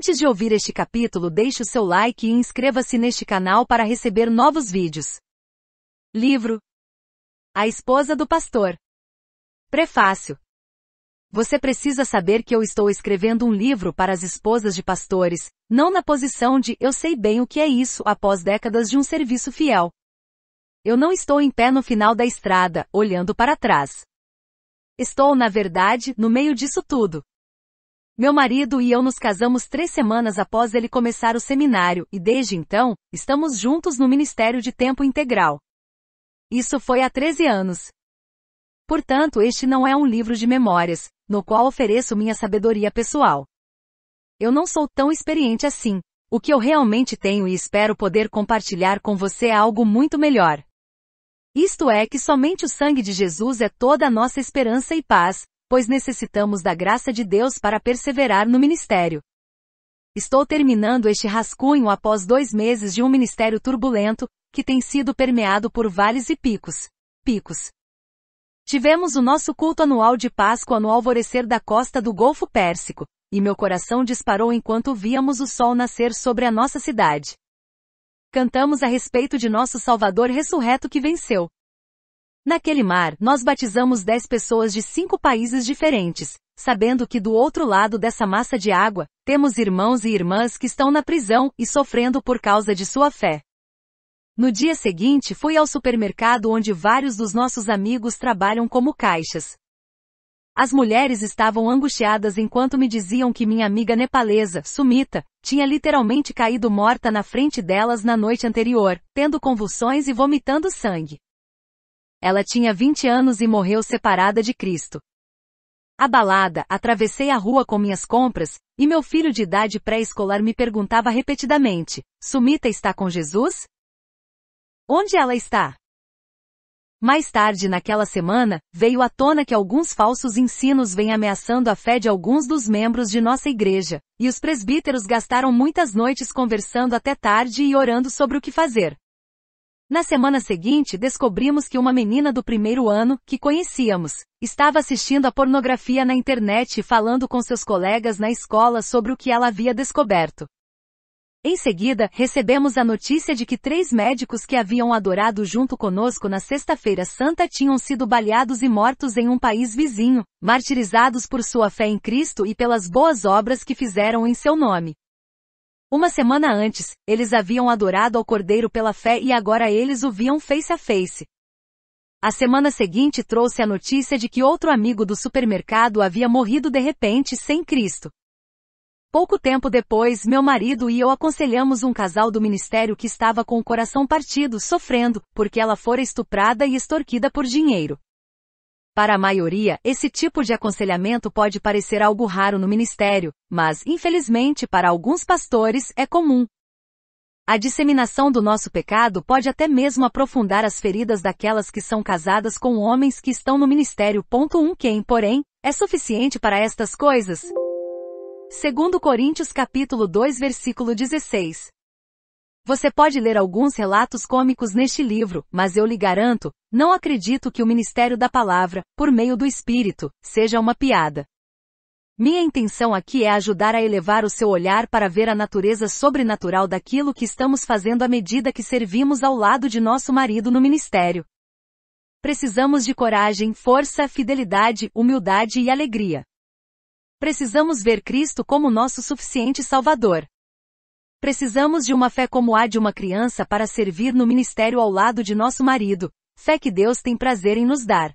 Antes de ouvir este capítulo, deixe o seu like e inscreva-se neste canal para receber novos vídeos. Livro A Esposa do Pastor Prefácio Você precisa saber que eu estou escrevendo um livro para as esposas de pastores, não na posição de eu sei bem o que é isso após décadas de um serviço fiel. Eu não estou em pé no final da estrada, olhando para trás. Estou, na verdade, no meio disso tudo. Meu marido e eu nos casamos três semanas após ele começar o seminário, e desde então, estamos juntos no Ministério de Tempo Integral. Isso foi há 13 anos. Portanto, este não é um livro de memórias, no qual ofereço minha sabedoria pessoal. Eu não sou tão experiente assim. O que eu realmente tenho e espero poder compartilhar com você é algo muito melhor. Isto é que somente o sangue de Jesus é toda a nossa esperança e paz, pois necessitamos da graça de Deus para perseverar no ministério. Estou terminando este rascunho após dois meses de um ministério turbulento, que tem sido permeado por vales e picos. Picos. Tivemos o nosso culto anual de Páscoa no alvorecer da costa do Golfo Pérsico, e meu coração disparou enquanto víamos o sol nascer sobre a nossa cidade. Cantamos a respeito de nosso Salvador ressurreto que venceu, Naquele mar, nós batizamos dez pessoas de cinco países diferentes, sabendo que do outro lado dessa massa de água, temos irmãos e irmãs que estão na prisão e sofrendo por causa de sua fé. No dia seguinte fui ao supermercado onde vários dos nossos amigos trabalham como caixas. As mulheres estavam angustiadas enquanto me diziam que minha amiga nepalesa, Sumita, tinha literalmente caído morta na frente delas na noite anterior, tendo convulsões e vomitando sangue. Ela tinha 20 anos e morreu separada de Cristo. Abalada, atravessei a rua com minhas compras, e meu filho de idade pré-escolar me perguntava repetidamente: Sumita está com Jesus? Onde ela está? Mais tarde naquela semana, veio à tona que alguns falsos ensinos vêm ameaçando a fé de alguns dos membros de nossa igreja, e os presbíteros gastaram muitas noites conversando até tarde e orando sobre o que fazer. Na semana seguinte descobrimos que uma menina do primeiro ano, que conhecíamos, estava assistindo a pornografia na internet e falando com seus colegas na escola sobre o que ela havia descoberto. Em seguida, recebemos a notícia de que três médicos que haviam adorado junto conosco na Sexta-feira Santa tinham sido baleados e mortos em um país vizinho, martirizados por sua fé em Cristo e pelas boas obras que fizeram em seu nome. Uma semana antes, eles haviam adorado ao Cordeiro pela fé e agora eles o viam face a face. A semana seguinte trouxe a notícia de que outro amigo do supermercado havia morrido de repente sem Cristo. Pouco tempo depois, meu marido e eu aconselhamos um casal do ministério que estava com o coração partido, sofrendo, porque ela fora estuprada e extorquida por dinheiro. Para a maioria, esse tipo de aconselhamento pode parecer algo raro no ministério, mas, infelizmente, para alguns pastores, é comum. A disseminação do nosso pecado pode até mesmo aprofundar as feridas daquelas que são casadas com homens que estão no ministério. 1 um quem, porém, é suficiente para estas coisas? Segundo Coríntios capítulo 2 versículo 16. Você pode ler alguns relatos cômicos neste livro, mas eu lhe garanto, não acredito que o ministério da palavra, por meio do Espírito, seja uma piada. Minha intenção aqui é ajudar a elevar o seu olhar para ver a natureza sobrenatural daquilo que estamos fazendo à medida que servimos ao lado de nosso marido no ministério. Precisamos de coragem, força, fidelidade, humildade e alegria. Precisamos ver Cristo como nosso suficiente Salvador. Precisamos de uma fé como a de uma criança para servir no ministério ao lado de nosso marido, fé que Deus tem prazer em nos dar.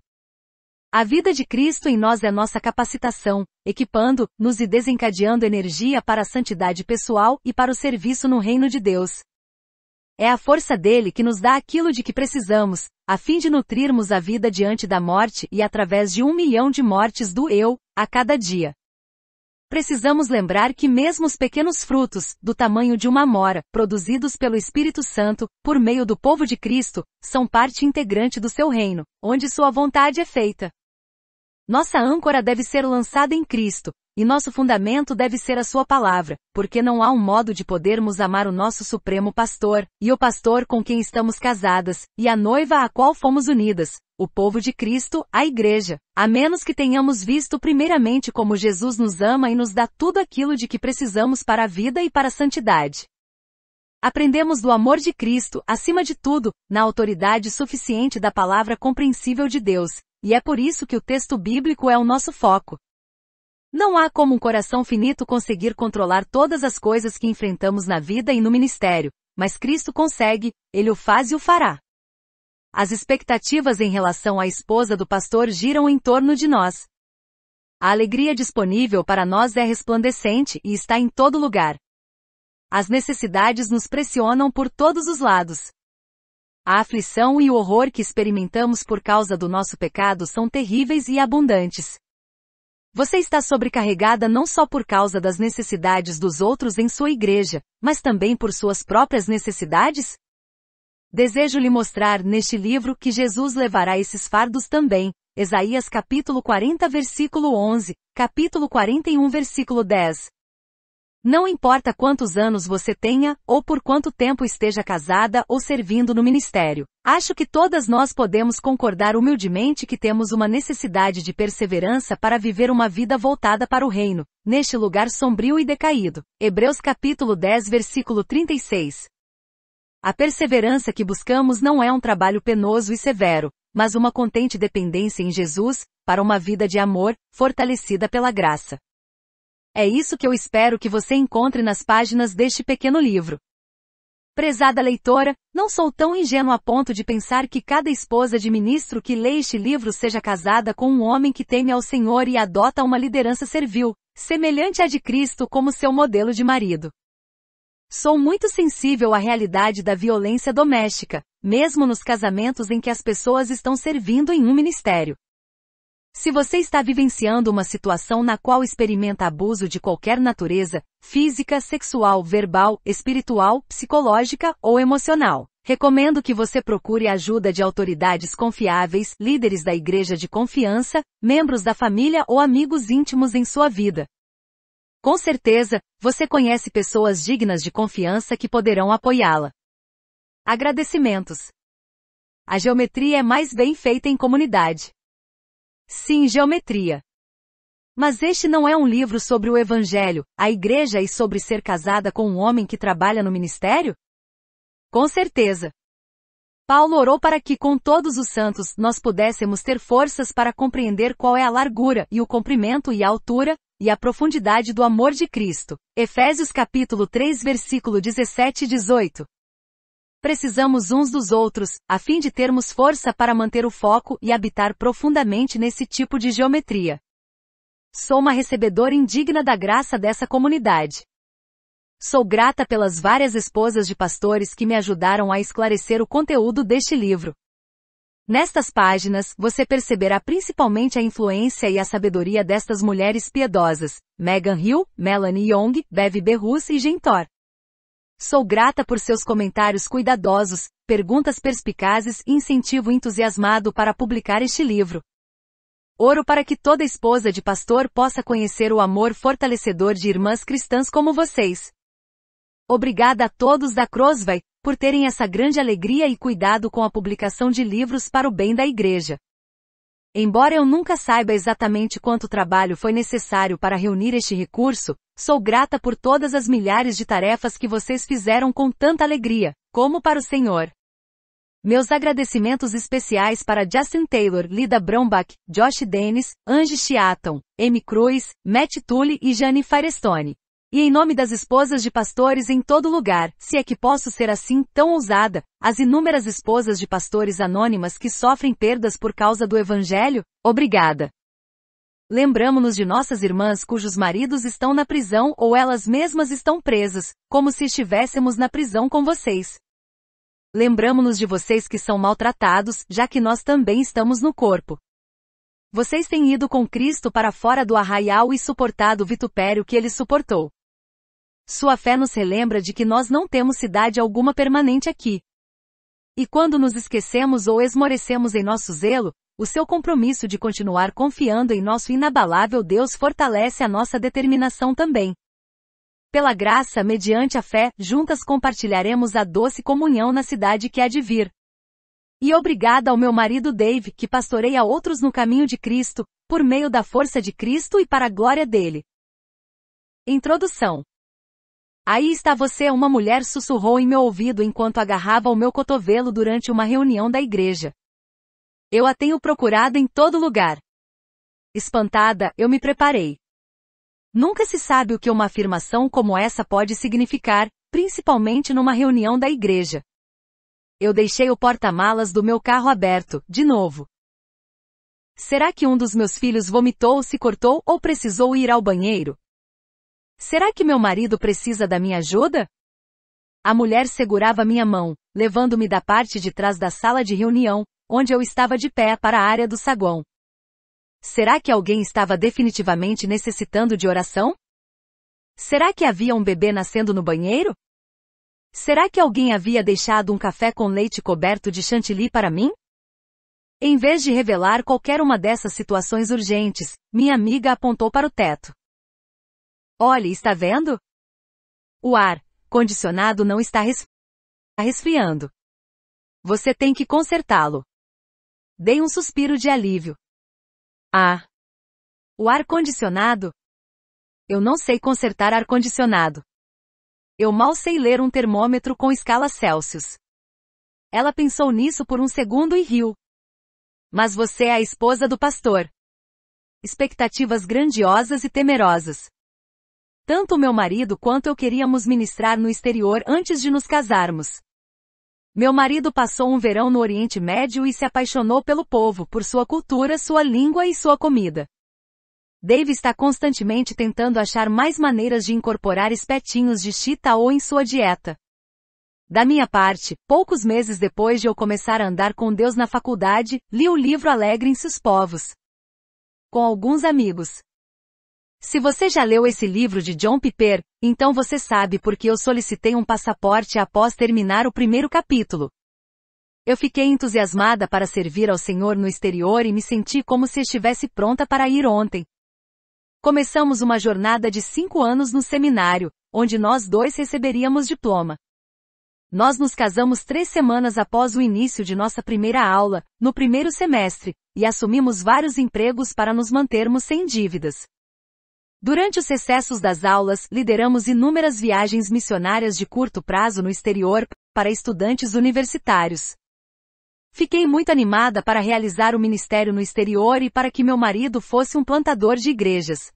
A vida de Cristo em nós é nossa capacitação, equipando, nos e desencadeando energia para a santidade pessoal e para o serviço no reino de Deus. É a força dele que nos dá aquilo de que precisamos, a fim de nutrirmos a vida diante da morte e através de um milhão de mortes do eu, a cada dia. Precisamos lembrar que mesmo os pequenos frutos, do tamanho de uma mora, produzidos pelo Espírito Santo, por meio do povo de Cristo, são parte integrante do seu reino, onde sua vontade é feita. Nossa âncora deve ser lançada em Cristo, e nosso fundamento deve ser a sua palavra, porque não há um modo de podermos amar o nosso supremo pastor, e o pastor com quem estamos casadas, e a noiva a qual fomos unidas, o povo de Cristo, a igreja, a menos que tenhamos visto primeiramente como Jesus nos ama e nos dá tudo aquilo de que precisamos para a vida e para a santidade. Aprendemos do amor de Cristo, acima de tudo, na autoridade suficiente da palavra compreensível de Deus, e é por isso que o texto bíblico é o nosso foco. Não há como um coração finito conseguir controlar todas as coisas que enfrentamos na vida e no ministério, mas Cristo consegue, ele o faz e o fará. As expectativas em relação à esposa do pastor giram em torno de nós. A alegria disponível para nós é resplandecente e está em todo lugar. As necessidades nos pressionam por todos os lados. A aflição e o horror que experimentamos por causa do nosso pecado são terríveis e abundantes. Você está sobrecarregada não só por causa das necessidades dos outros em sua igreja, mas também por suas próprias necessidades? Desejo lhe mostrar neste livro que Jesus levará esses fardos também. Isaías capítulo 40 versículo 11, capítulo 41 versículo 10, não importa quantos anos você tenha, ou por quanto tempo esteja casada ou servindo no ministério. Acho que todas nós podemos concordar humildemente que temos uma necessidade de perseverança para viver uma vida voltada para o reino, neste lugar sombrio e decaído. Hebreus capítulo 10 versículo 36. A perseverança que buscamos não é um trabalho penoso e severo, mas uma contente dependência em Jesus, para uma vida de amor, fortalecida pela graça. É isso que eu espero que você encontre nas páginas deste pequeno livro. Prezada leitora, não sou tão ingênuo a ponto de pensar que cada esposa de ministro que lê este livro seja casada com um homem que teme ao Senhor e adota uma liderança servil, semelhante à de Cristo como seu modelo de marido. Sou muito sensível à realidade da violência doméstica, mesmo nos casamentos em que as pessoas estão servindo em um ministério. Se você está vivenciando uma situação na qual experimenta abuso de qualquer natureza, física, sexual, verbal, espiritual, psicológica ou emocional, recomendo que você procure ajuda de autoridades confiáveis, líderes da igreja de confiança, membros da família ou amigos íntimos em sua vida. Com certeza, você conhece pessoas dignas de confiança que poderão apoiá-la. Agradecimentos. A geometria é mais bem feita em comunidade. Sim, geometria. Mas este não é um livro sobre o Evangelho, a igreja e sobre ser casada com um homem que trabalha no ministério? Com certeza. Paulo orou para que com todos os santos nós pudéssemos ter forças para compreender qual é a largura e o comprimento e a altura e a profundidade do amor de Cristo. Efésios capítulo 3 versículo 17 e 18. Precisamos uns dos outros, a fim de termos força para manter o foco e habitar profundamente nesse tipo de geometria. Sou uma recebedora indigna da graça dessa comunidade. Sou grata pelas várias esposas de pastores que me ajudaram a esclarecer o conteúdo deste livro. Nestas páginas, você perceberá principalmente a influência e a sabedoria destas mulheres piedosas, Megan Hill, Melanie Young, Bev Berrus e Gentor. Sou grata por seus comentários cuidadosos, perguntas perspicazes e incentivo entusiasmado para publicar este livro. Oro para que toda esposa de pastor possa conhecer o amor fortalecedor de irmãs cristãs como vocês. Obrigada a todos da Crossway por terem essa grande alegria e cuidado com a publicação de livros para o bem da igreja. Embora eu nunca saiba exatamente quanto trabalho foi necessário para reunir este recurso, Sou grata por todas as milhares de tarefas que vocês fizeram com tanta alegria, como para o Senhor. Meus agradecimentos especiais para Justin Taylor, Lida Brombach, Josh Dennis, Angie Chiaton, M. Cruz, Matt Tully e Jane Firestone. E em nome das esposas de pastores em todo lugar, se é que posso ser assim tão ousada, as inúmeras esposas de pastores anônimas que sofrem perdas por causa do Evangelho, obrigada. Lembramo-nos de nossas irmãs cujos maridos estão na prisão ou elas mesmas estão presas, como se estivéssemos na prisão com vocês. Lembramo-nos de vocês que são maltratados, já que nós também estamos no corpo. Vocês têm ido com Cristo para fora do arraial e suportado o vitupério que ele suportou. Sua fé nos relembra de que nós não temos cidade alguma permanente aqui. E quando nos esquecemos ou esmorecemos em nosso zelo, o seu compromisso de continuar confiando em nosso inabalável Deus fortalece a nossa determinação também. Pela graça, mediante a fé, juntas compartilharemos a doce comunhão na cidade que há de vir. E obrigada ao meu marido Dave, que pastoreia outros no caminho de Cristo, por meio da força de Cristo e para a glória dele. Introdução. Aí está você, uma mulher sussurrou em meu ouvido enquanto agarrava o meu cotovelo durante uma reunião da igreja. Eu a tenho procurado em todo lugar. Espantada, eu me preparei. Nunca se sabe o que uma afirmação como essa pode significar, principalmente numa reunião da igreja. Eu deixei o porta-malas do meu carro aberto, de novo. Será que um dos meus filhos vomitou, se cortou ou precisou ir ao banheiro? Será que meu marido precisa da minha ajuda? A mulher segurava minha mão, levando-me da parte de trás da sala de reunião, onde eu estava de pé para a área do saguão. Será que alguém estava definitivamente necessitando de oração? Será que havia um bebê nascendo no banheiro? Será que alguém havia deixado um café com leite coberto de chantilly para mim? Em vez de revelar qualquer uma dessas situações urgentes, minha amiga apontou para o teto. Olhe, está vendo? O ar condicionado não está resfriando. Você tem que consertá-lo. Dei um suspiro de alívio. Ah! O ar-condicionado? Eu não sei consertar ar-condicionado. Eu mal sei ler um termômetro com escala Celsius. Ela pensou nisso por um segundo e riu. Mas você é a esposa do pastor. Expectativas grandiosas e temerosas. Tanto meu marido quanto eu queríamos ministrar no exterior antes de nos casarmos. Meu marido passou um verão no Oriente Médio e se apaixonou pelo povo, por sua cultura, sua língua e sua comida. Dave está constantemente tentando achar mais maneiras de incorporar espetinhos de chita ou em sua dieta. Da minha parte, poucos meses depois de eu começar a andar com Deus na faculdade, li o livro Alegrem-se os Povos. Com alguns amigos, se você já leu esse livro de John Piper, então você sabe por que eu solicitei um passaporte após terminar o primeiro capítulo. Eu fiquei entusiasmada para servir ao Senhor no exterior e me senti como se estivesse pronta para ir ontem. Começamos uma jornada de cinco anos no seminário, onde nós dois receberíamos diploma. Nós nos casamos três semanas após o início de nossa primeira aula, no primeiro semestre, e assumimos vários empregos para nos mantermos sem dívidas. Durante os recessos das aulas, lideramos inúmeras viagens missionárias de curto prazo no exterior, para estudantes universitários. Fiquei muito animada para realizar o ministério no exterior e para que meu marido fosse um plantador de igrejas.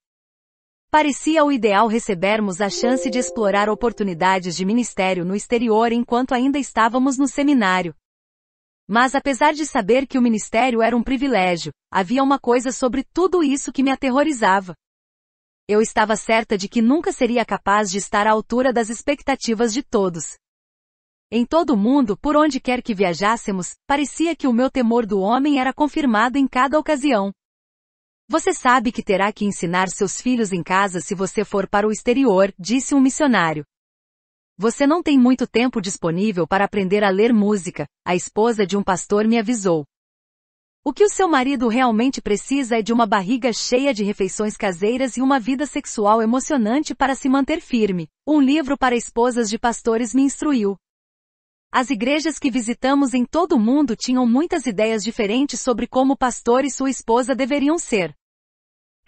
Parecia o ideal recebermos a chance de explorar oportunidades de ministério no exterior enquanto ainda estávamos no seminário. Mas apesar de saber que o ministério era um privilégio, havia uma coisa sobre tudo isso que me aterrorizava eu estava certa de que nunca seria capaz de estar à altura das expectativas de todos. Em todo o mundo, por onde quer que viajássemos, parecia que o meu temor do homem era confirmado em cada ocasião. Você sabe que terá que ensinar seus filhos em casa se você for para o exterior, disse um missionário. Você não tem muito tempo disponível para aprender a ler música, a esposa de um pastor me avisou. O que o seu marido realmente precisa é de uma barriga cheia de refeições caseiras e uma vida sexual emocionante para se manter firme. Um livro para esposas de pastores me instruiu. As igrejas que visitamos em todo o mundo tinham muitas ideias diferentes sobre como o pastor e sua esposa deveriam ser.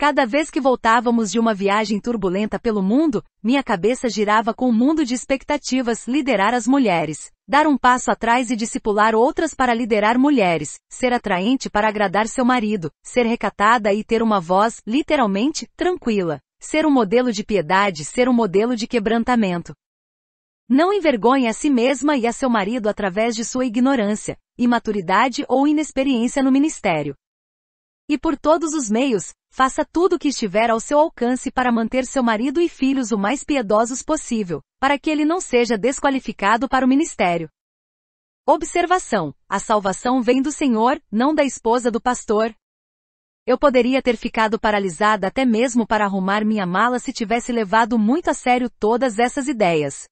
Cada vez que voltávamos de uma viagem turbulenta pelo mundo, minha cabeça girava com um mundo de expectativas, liderar as mulheres, dar um passo atrás e discipular outras para liderar mulheres, ser atraente para agradar seu marido, ser recatada e ter uma voz, literalmente, tranquila, ser um modelo de piedade, ser um modelo de quebrantamento. Não envergonhe a si mesma e a seu marido através de sua ignorância, imaturidade ou inexperiência no ministério. E por todos os meios, faça tudo o que estiver ao seu alcance para manter seu marido e filhos o mais piedosos possível, para que ele não seja desqualificado para o ministério. Observação: a salvação vem do Senhor, não da esposa do pastor. Eu poderia ter ficado paralisada até mesmo para arrumar minha mala se tivesse levado muito a sério todas essas ideias.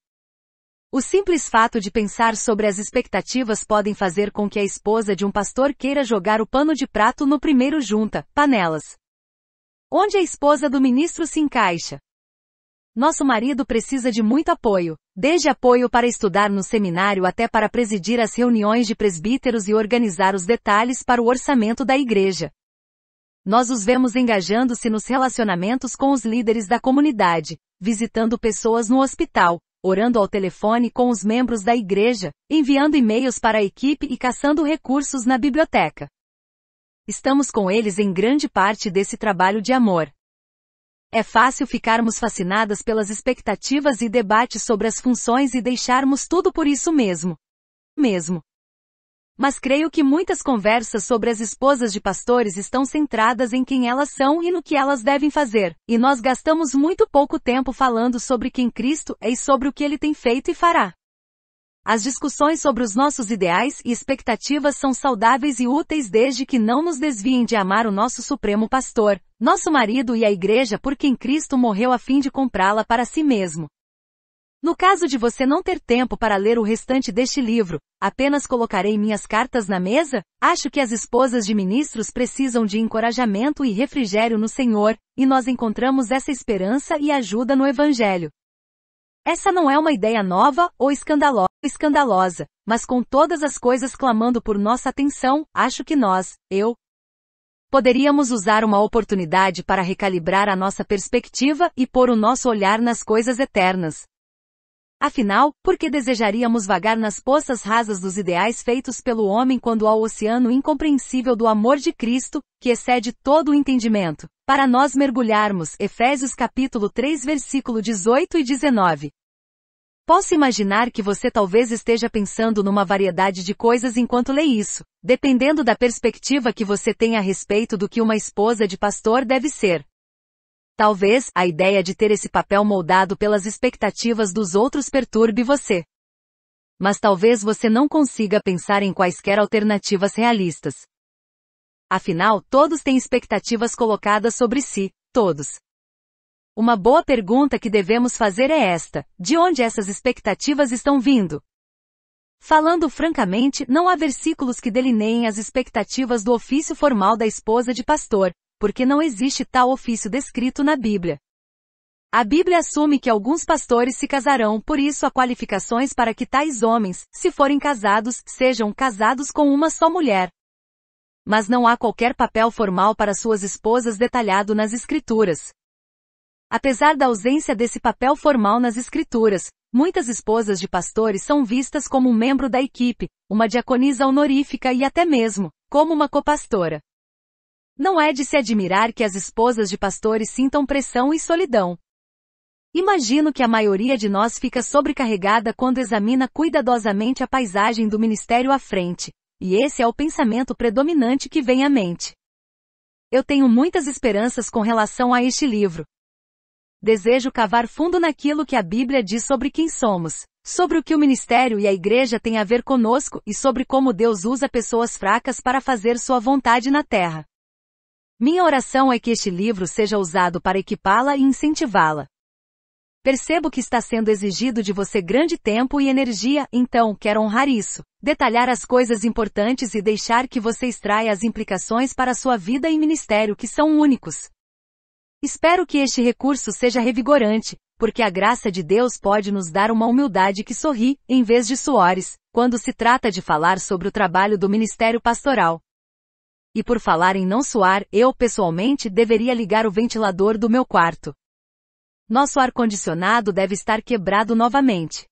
O simples fato de pensar sobre as expectativas podem fazer com que a esposa de um pastor queira jogar o pano de prato no primeiro junta, panelas. Onde a esposa do ministro se encaixa? Nosso marido precisa de muito apoio, desde apoio para estudar no seminário até para presidir as reuniões de presbíteros e organizar os detalhes para o orçamento da igreja. Nós os vemos engajando-se nos relacionamentos com os líderes da comunidade, visitando pessoas no hospital, orando ao telefone com os membros da igreja, enviando e-mails para a equipe e caçando recursos na biblioteca. Estamos com eles em grande parte desse trabalho de amor. É fácil ficarmos fascinadas pelas expectativas e debates sobre as funções e deixarmos tudo por isso mesmo. Mesmo. Mas creio que muitas conversas sobre as esposas de pastores estão centradas em quem elas são e no que elas devem fazer, e nós gastamos muito pouco tempo falando sobre quem Cristo é e sobre o que ele tem feito e fará. As discussões sobre os nossos ideais e expectativas são saudáveis e úteis desde que não nos desviem de amar o nosso Supremo Pastor, nosso marido e a igreja por quem Cristo morreu a fim de comprá-la para si mesmo. No caso de você não ter tempo para ler o restante deste livro, apenas colocarei minhas cartas na mesa? Acho que as esposas de ministros precisam de encorajamento e refrigério no Senhor, e nós encontramos essa esperança e ajuda no Evangelho. Essa não é uma ideia nova ou escandalosa, mas com todas as coisas clamando por nossa atenção, acho que nós, eu, poderíamos usar uma oportunidade para recalibrar a nossa perspectiva e pôr o nosso olhar nas coisas eternas, Afinal, por que desejaríamos vagar nas poças rasas dos ideais feitos pelo homem quando há o oceano incompreensível do amor de Cristo, que excede todo o entendimento? Para nós mergulharmos, Efésios capítulo 3 versículo 18 e 19. Posso imaginar que você talvez esteja pensando numa variedade de coisas enquanto lê isso, dependendo da perspectiva que você tem a respeito do que uma esposa de pastor deve ser. Talvez a ideia de ter esse papel moldado pelas expectativas dos outros perturbe você. Mas talvez você não consiga pensar em quaisquer alternativas realistas. Afinal, todos têm expectativas colocadas sobre si, todos. Uma boa pergunta que devemos fazer é esta: de onde essas expectativas estão vindo? Falando francamente, não há versículos que delineiem as expectativas do ofício formal da esposa de pastor, porque não existe tal ofício descrito na Bíblia. A Bíblia assume que alguns pastores se casarão, por isso há qualificações para que tais homens, se forem casados, sejam casados com uma só mulher. Mas não há qualquer papel formal para suas esposas detalhado nas Escrituras. Apesar da ausência desse papel formal nas Escrituras, muitas esposas de pastores são vistas como um membro da equipe, uma diaconisa honorífica e até mesmo, como uma copastora. Não é de se admirar que as esposas de pastores sintam pressão e solidão. Imagino que a maioria de nós fica sobrecarregada quando examina cuidadosamente a paisagem do ministério à frente, e esse é o pensamento predominante que vem à mente. Eu tenho muitas esperanças com relação a este livro. Desejo cavar fundo naquilo que a Bíblia diz sobre quem somos, sobre o que o ministério e a igreja têm a ver conosco e sobre como Deus usa pessoas fracas para fazer sua vontade na terra. Minha oração é que este livro seja usado para equipá-la e incentivá-la. Percebo que está sendo exigido de você grande tempo e energia, então quero honrar isso, detalhar as coisas importantes e deixar que você extraia as implicações para sua vida e ministério que são únicos. Espero que este recurso seja revigorante, porque a graça de Deus pode nos dar uma humildade que sorri, em vez de suores, quando se trata de falar sobre o trabalho do ministério pastoral e por falar em não suar, eu, pessoalmente, deveria ligar o ventilador do meu quarto. Nosso ar-condicionado deve estar quebrado novamente.